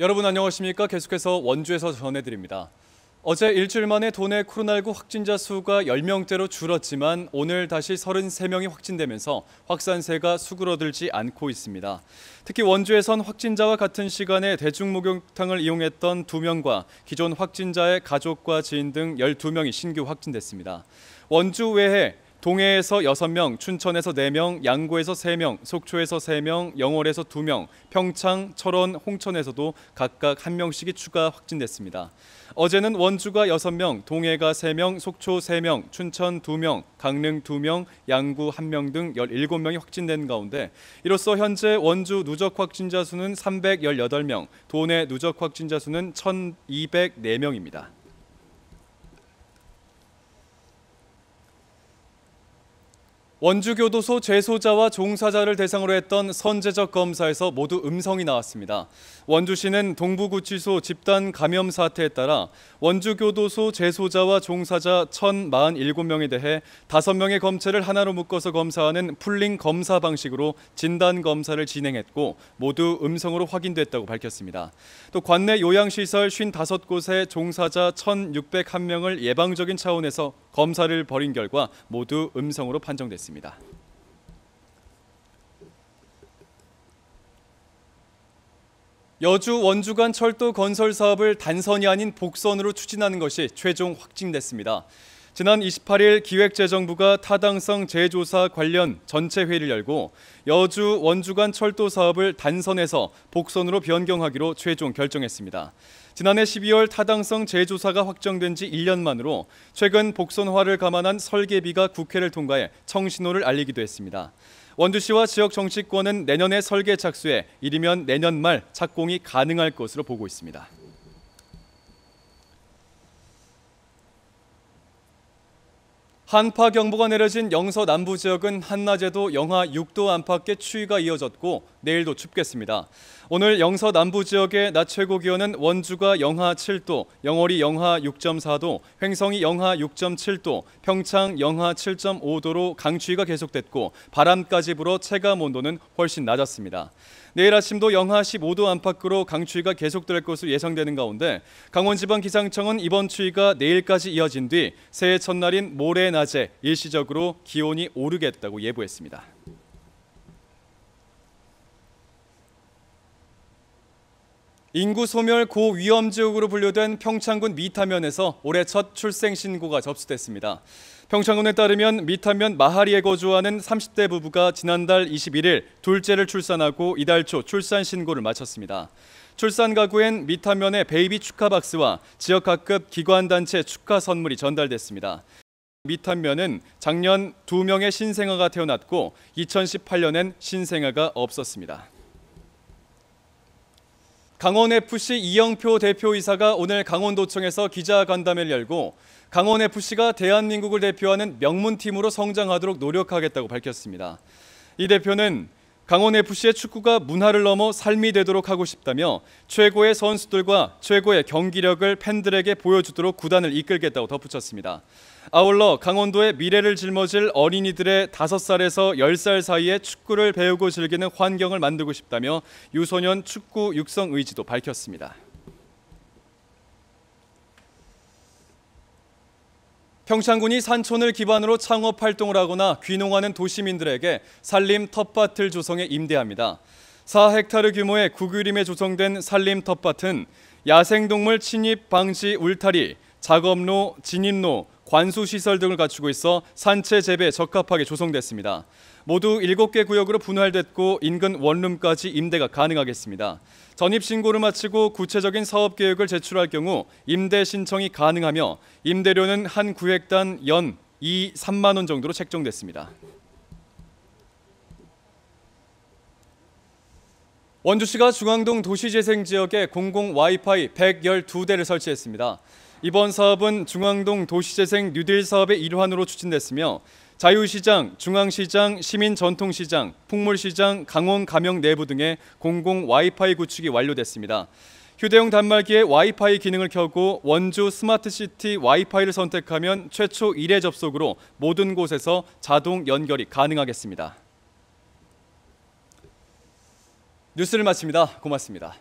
여러분 안녕하십니까? 계속해서 원주에서 전해드립니다. 어제 일주일 만에 도내 코로나19 확진자 수가 10명대로 줄었지만 오늘 다시 33명이 확진되면서 확산세가 수그러들지 않고 있습니다. 특히 원주에선 확진자와 같은 시간에 대중목욕탕을 이용했던 2명과 기존 확진자의 가족과 지인 등 12명이 신규 확진됐습니다. 원주 외에 동해에서 6명, 춘천에서 4명, 양구에서 3명, 속초에서 3명, 영월에서 2명, 평창, 철원, 홍천에서도 각각 1명씩이 추가 확진됐습니다. 어제는 원주가 6명, 동해가 3명, 속초 3명, 춘천 2명, 강릉 2명, 양구 1명 등 17명이 확진된 가운데 이로써 현재 원주 누적 확진자 수는 318명, 도내 누적 확진자 수는 1,204명입니다. 원주교도소 재소자와 종사자를 대상으로 했던 선제적 검사에서 모두 음성이 나왔습니다. 원주시는 동부구치소 집단 감염 사태에 따라 원주교도소 재소자와 종사자 1,047명에 대해 5명의 검체를 하나로 묶어서 검사하는 풀링 검사 방식으로 진단 검사를 진행했고 모두 음성으로 확인됐다고 밝혔습니다. 또 관내 요양시설 55곳에 종사자 1,601명을 예방적인 차원에서 검사를 벌인 결과 모두 음성으로 판정됐습니다. 있습니다. 여주 원주 간 철도 건설 사업을 단선이 아닌 복선으로 추진하는 것이 최종 확진됐습니다. 지난 28일 기획재정부가 타당성 재조사 관련 전체 회의를 열고 여주 원주 간 철도 사업을 단선에서 복선으로 변경하기로 최종 결정했습니다. 지난해 12월 타당성 재조사가 확정된 지 1년 만으로 최근 복선화를 감안한 설계비가 국회를 통과해 청신호를 알리기도 했습니다. 원주시와 지역 정치권은 내년에 설계 착수해 이르면 내년 말 착공이 가능할 것으로 보고 있습니다. 한파 경보가 내려진 영서 남부 지역은 한낮에도 영하 6도 안팎의 추위가 이어졌고 내일도 춥겠습니다. 오늘 영서 남부 지역의 낮 최고 기온은 원주가 영하 7도, 영월이 영하 6.4도, 횡성이 영하 6.7도, 평창 영하 7.5도로 강추위가 계속됐고 바람까지 불어 체감 온도는 훨씬 낮았습니다. 내일 아침도 영하 15도 안팎으로 강추위가 계속될 것으로 예상되는 가운데 강원지방기상청은 이번 추위가 내일까지 이어진 뒤 새해 첫날인 모레 낮 낮에 일시적으로 기온이 오르겠다고 예보했습니다. 인구 소멸 고위험 지역으로 분류된 평창군 미타면에서 올해 첫 출생 신고가 접수됐습니다. 평창군에 따르면 미타면 마하리에 거주하는 30대 부부가 지난달 21일 둘째를 출산하고 이달 초 출산 신고를 마쳤습니다. 출산 가구엔 미타면의 베이비 축하 박스와 지역 각급 기관 단체 축하 선물이 전달됐습니다. 밑한 면은 작년 2명의 신생아가 태어났고 2018년엔 신생아가 없었습니다. 강원FC 이영표 대표이사가 오늘 강원도청에서 기자간담회를 열고 강원FC가 대한민국을 대표하는 명문팀으로 성장하도록 노력하겠다고 밝혔습니다. 이 대표는 강원FC의 축구가 문화를 넘어 삶이 되도록 하고 싶다며 최고의 선수들과 최고의 경기력을 팬들에게 보여주도록 구단을 이끌겠다고 덧붙였습니다. 아울러 강원도의 미래를 짊어질 어린이들의 5살에서 10살 사이에 축구를 배우고 즐기는 환경을 만들고 싶다며 유소년 축구 육성 의지도 밝혔습니다. 평창군이 산촌을 기반으로 창업 활동을 하거나 귀농하는 도시민들에게 산림 텃밭을 조성해 임대합니다. 4헥타르 규모의 구규림에 조성된 산림 텃밭은 야생동물 침입 방지 울타리, 작업로, 진입로, 관수 시설 등을 갖추고 있어 산채 재배에 적합하게 조성됐습니다. 모두 7개 구역으로 분할됐고 인근 원룸까지 임대가 가능하겠습니다. 전입 신고를 마치고 구체적인 사업 계획을 제출할 경우 임대 신청이 가능하며 임대료는 한 구획단 연 2, 3만 원 정도로 책정됐습니다. 원주시가 중앙동 도시재생지역에 공공 와이파이 112대를 설치했습니다. 이번 사업은 중앙동 도시재생 뉴딜 사업의 일환으로 추진됐으며 자유시장, 중앙시장, 시민전통시장, 풍물시장, 강원 가명 내부 등의 공공 와이파이 구축이 완료됐습니다. 휴대용 단말기에 와이파이 기능을 켜고 원주 스마트시티 와이파이를 선택하면 최초 1회 접속으로 모든 곳에서 자동 연결이 가능하겠습니다. 뉴스를 마칩니다. 고맙습니다.